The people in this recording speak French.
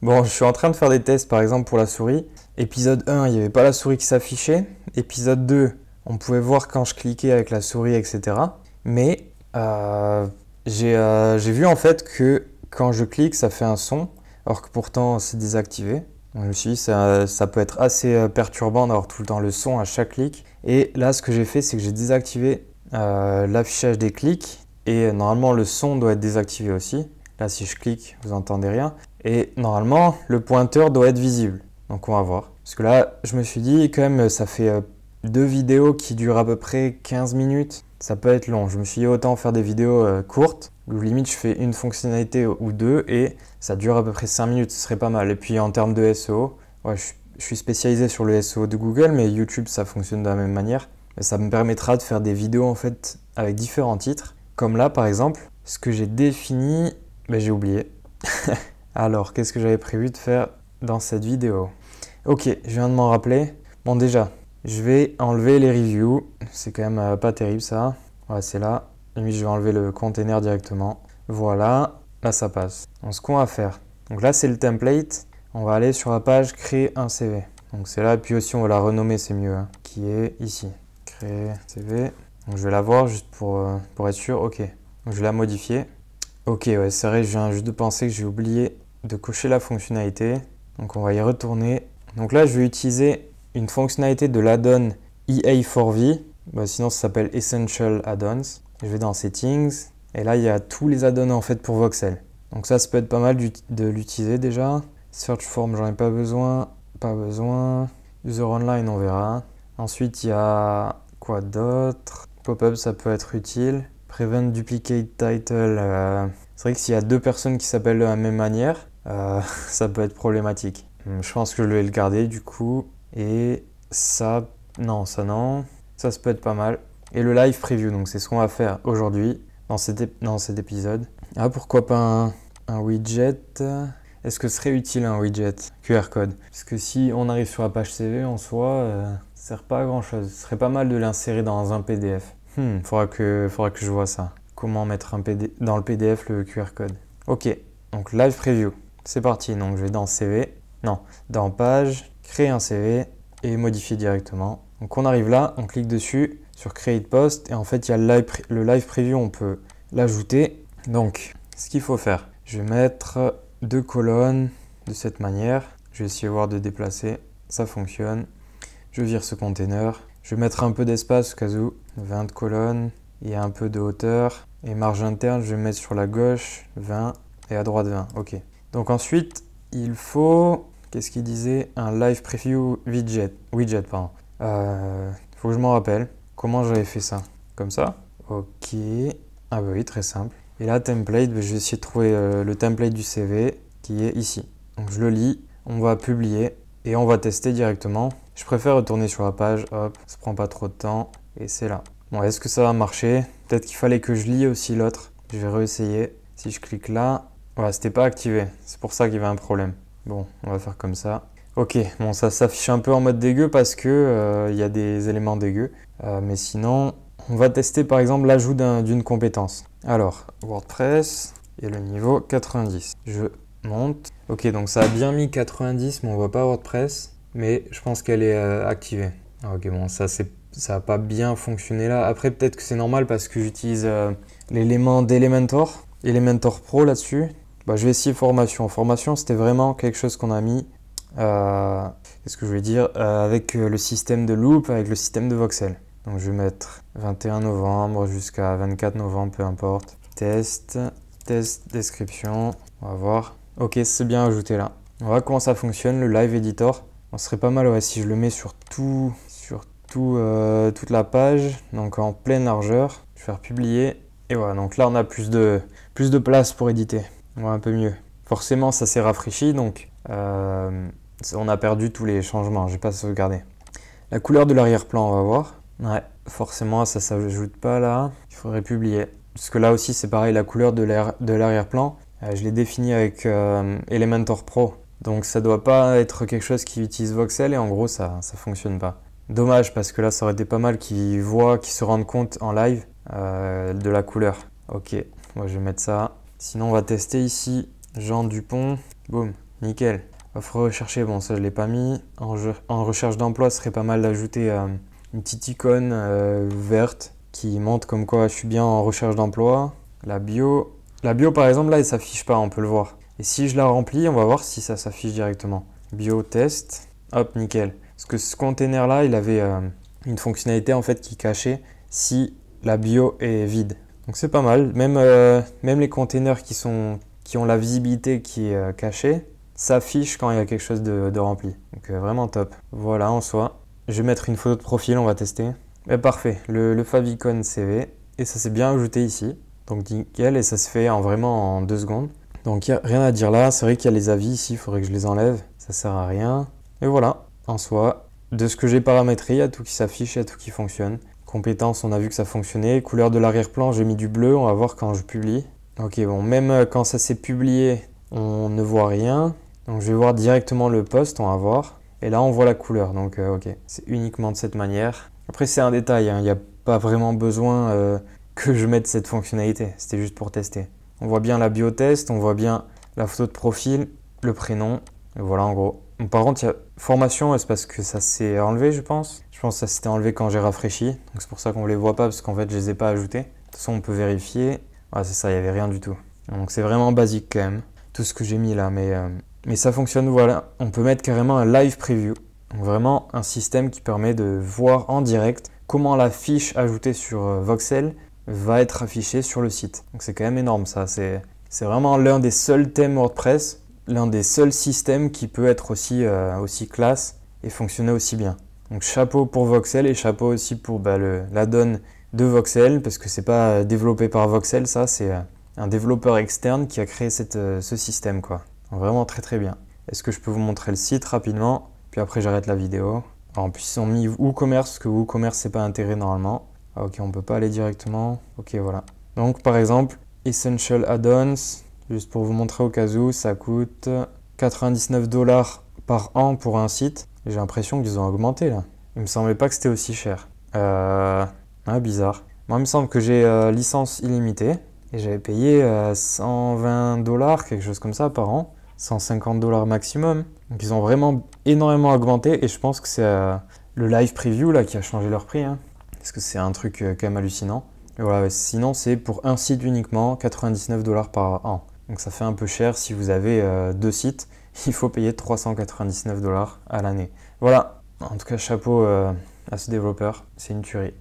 Bon, je suis en train de faire des tests par exemple pour la souris. Épisode 1, il n'y avait pas la souris qui s'affichait. Épisode 2, on pouvait voir quand je cliquais avec la souris, etc. Mais euh, euh, j'ai vu en fait que quand je clique, ça fait un son, alors que pourtant c'est désactivé. Je me suis dit, ça, ça peut être assez euh, perturbant d'avoir tout le temps le son à chaque clic. Et là, ce que j'ai fait, c'est que j'ai désactivé l'affichage des clics. Et normalement, le son doit être désactivé aussi. Là, si je clique, vous n'entendez rien. Et normalement, le pointeur doit être visible. Donc on va voir. Parce que là, je me suis dit, quand même, ça fait euh, deux vidéos qui durent à peu près 15 minutes. Ça peut être long. Je me suis dit, autant faire des vidéos euh, courtes, ou limite je fais une fonctionnalité ou deux, et ça dure à peu près 5 minutes, ce serait pas mal. Et puis en termes de SEO, ouais, je suis spécialisé sur le SEO de Google, mais YouTube, ça fonctionne de la même manière. ça me permettra de faire des vidéos en fait avec différents titres. Comme là, par exemple, ce que j'ai défini, ben, j'ai oublié. Alors, qu'est-ce que j'avais prévu de faire dans cette vidéo Ok, je viens de m'en rappeler. Bon, déjà, je vais enlever les reviews. C'est quand même euh, pas terrible ça. Ouais, c'est là. Et puis, je vais enlever le container directement. Voilà, là ça passe. Donc ce qu'on va faire, donc là c'est le template. On va aller sur la page créer un CV. Donc c'est là, et puis aussi on va la renommer, c'est mieux, hein, qui est ici. Créer CV. Donc je vais la voir juste pour, euh, pour être sûr. Ok. Donc je vais la modifier. Ok, ouais, c'est vrai, je viens juste de penser que j'ai oublié de cocher la fonctionnalité. Donc on va y retourner. Donc là, je vais utiliser une fonctionnalité de l'addon EA4V. Bah, sinon, ça s'appelle Essential Addons Je vais dans Settings. Et là, il y a tous les addons en fait pour voxel. Donc ça, ça peut être pas mal de l'utiliser déjà. Search Form, j'en ai pas besoin. Pas besoin. User Online, on verra. Ensuite, il y a quoi d'autre Pop-up, ça peut être utile. Prevent Duplicate Title, euh, c'est vrai que s'il y a deux personnes qui s'appellent de la même manière, euh, ça peut être problématique. Hum, je pense que je vais le garder du coup. Et ça, non, ça non. Ça, ça peut être pas mal. Et le live preview, donc c'est ce qu'on va faire aujourd'hui dans, cet épisode. Ah, pourquoi pas un, widget Est-ce que ce serait utile un widget QR code Parce que si on arrive sur la page CV en soi, ça euh, ça sert pas à grand chose. Ce serait pas mal de l'insérer dans un PDF. Hmm, faudra que, faudra que je vois ça comment mettre un PD... dans le PDF le QR code. Ok, donc live preview. C'est parti, donc je vais dans CV, non, dans page, créer un CV et modifier directement. Donc on arrive là, on clique dessus sur create post et en fait il y a le live, le live preview, on peut l'ajouter. Donc ce qu'il faut faire, je vais mettre deux colonnes de cette manière. Je vais essayer de voir de déplacer, ça fonctionne. Je vire ce container. Je vais mettre un peu d'espace au cas où, 20 colonnes, il y a un peu de hauteur. Et marge interne, je vais mettre sur la gauche 20 et à droite 20. Ok. Donc ensuite, il faut, qu'est-ce qu'il disait Un live preview widget. Widget, pardon. Euh, faut que je m'en rappelle. Comment j'avais fait ça Comme ça Ok. Ah bah oui, très simple. Et là, template, bah, je vais essayer de trouver euh, le template du CV qui est ici. Donc je le lis, on va publier et on va tester directement. Je préfère retourner sur la page, hop, ça prend pas trop de temps et c'est là. Bon, est-ce que ça va marcher Peut-être qu'il fallait que je lis aussi l'autre. Je vais réessayer. Si je clique là, voilà, c'était pas activé. C'est pour ça qu'il y avait un problème. Bon, on va faire comme ça. Ok, bon, ça s'affiche un peu en mode dégueu parce que euh, il y a des éléments dégueu. Euh, mais sinon, on va tester par exemple l'ajout d'une compétence. Alors, WordPress et le niveau 90. Je monte. Ok, donc ça a bien mis 90, mais on voit pas WordPress. Mais je pense qu'elle est euh, activée. Ah, ok, bon, ça c'est ça n'a pas bien fonctionné là. Après, peut-être que c'est normal parce que j'utilise euh, l'élément d'Elementor, Elementor Pro là-dessus. Bah, je vais essayer formation. Formation, c'était vraiment quelque chose qu'on a mis, euh, qu'est-ce que je vais dire, euh, avec le système de loop, avec le système de voxel. Donc je vais mettre 21 novembre jusqu'à 24 novembre, peu importe. Test, test, description. On va voir. Ok, c'est bien ajouté là. On va voir comment ça fonctionne, le live editor. On serait pas mal ouais, si je le mets sur tout, euh, toute la page, donc en pleine largeur. Je vais faire publier. Et voilà, donc là on a plus de, plus de place pour éditer. On voit un peu mieux. Forcément ça s'est rafraîchi, donc euh, on a perdu tous les changements, j'ai pas sauvegardé. La couleur de l'arrière-plan, on va voir. Ouais, forcément ça s'ajoute pas là. Il faudrait publier. Parce que là aussi c'est pareil, la couleur de l'arrière-plan, euh, je l'ai défini avec Elementor Pro. Donc ça doit pas être quelque chose qui utilise voxel et en gros ça, ça fonctionne pas. Dommage parce que là ça aurait été pas mal qu'ils voient, qu'ils se rendent compte en live euh, de la couleur. Ok, moi je vais mettre ça. Sinon on va tester ici Jean Dupont. Boum, nickel. Offre recherchée, bon ça je l'ai pas mis. En, recherche d'emploi, ce serait pas mal d'ajouter euh, une petite icône euh, verte qui montre comme quoi je suis bien en recherche d'emploi. La bio. La bio par exemple là elle s'affiche pas, on peut le voir. Et si je la remplis, on va voir si ça s'affiche directement. Bio test. Hop, nickel. Parce que ce container-là, il avait euh, une fonctionnalité en fait qui cachait si la bio est vide. Donc c'est pas mal. Même, euh, même les containers qui, sont, qui ont la visibilité qui est euh, cachée s'affichent quand il y a quelque chose de, rempli. Donc vraiment top. Voilà en soi. Je vais mettre une photo de profil, on va tester. Et eh, parfait, le, favicon CV. Et ça s'est bien ajouté ici. Donc nickel, et ça se fait en vraiment en deux secondes. Donc y a rien à dire là, c'est vrai qu'il y a les avis ici, il faudrait que je les enlève, ça sert à rien. Et voilà, en soi. De ce que j'ai paramétré, il y a tout qui s'affiche, il y a tout qui fonctionne. Compétences, on a vu que ça fonctionnait. Couleur de l'arrière-plan, j'ai mis du bleu, on va voir quand je publie. Ok, bon, même euh, quand ça s'est publié, on ne voit rien. Donc je vais voir directement le poste, on va voir. Et là, on voit la couleur, donc euh, ok, c'est uniquement de cette manière. Après, c'est un détail, hein. il n'y a pas vraiment besoin euh, que je mette cette fonctionnalité, c'était juste pour tester. On voit bien la biotest, on voit bien la photo de profil, le prénom, et voilà en gros par contre, il y a formation, c'est parce que ça s'est enlevé, je pense. Je pense que ça s'était enlevé quand j'ai rafraîchi. Donc c'est pour ça qu'on ne les voit pas, parce qu'en fait, je les ai pas ajoutés. De toute façon, on peut vérifier. Ah, c'est ça, il n'y avait rien du tout. Donc c'est vraiment basique quand même, tout ce que j'ai mis là. Mais, euh, mais ça fonctionne, voilà. On peut mettre carrément un live preview. Donc vraiment un système qui permet de voir en direct comment la fiche ajoutée sur euh, Voxel va être affichée sur le site. Donc c'est quand même énorme ça. C'est vraiment l'un des seuls thèmes WordPress l'un des seuls systèmes qui peut être aussi, euh, aussi classe et fonctionner aussi bien. Donc chapeau pour Voxel et chapeau aussi pour bah, le, de Voxel, parce que c'est pas euh, développé par Voxel, ça, c'est euh, un développeur externe qui a créé ce système, quoi. vraiment très très bien. Est-ce que je peux vous montrer le site rapidement Puis après j'arrête la vidéo. en plus ils ont mis WooCommerce, parce que WooCommerce c'est pas intégré normalement. Ah ok, on peut pas aller directement. Ok, voilà. Donc par exemple, Essential Add-ons, Juste pour vous montrer au cas où, ça coûte 99 dollars par an pour un site. J'ai l'impression qu'ils ont augmenté là. Il me semblait pas que c'était aussi cher. Euh... Ah, bizarre. Moi, il me semble que j'ai euh, licence illimitée et j'avais payé 120 euh, dollars, quelque chose comme ça, par an. 150 dollars maximum. Donc ils ont vraiment énormément augmenté et je pense que c'est euh, le live preview là qui a changé leur prix. Hein. Parce que c'est un truc quand même hallucinant. Et voilà, sinon c'est pour un site uniquement 99 dollars par an. Donc ça fait un peu cher. Si vous avez euh, deux sites, il faut payer 399 dollars à l'année. Voilà. En tout cas, chapeau euh, à ce développeur. C'est une tuerie.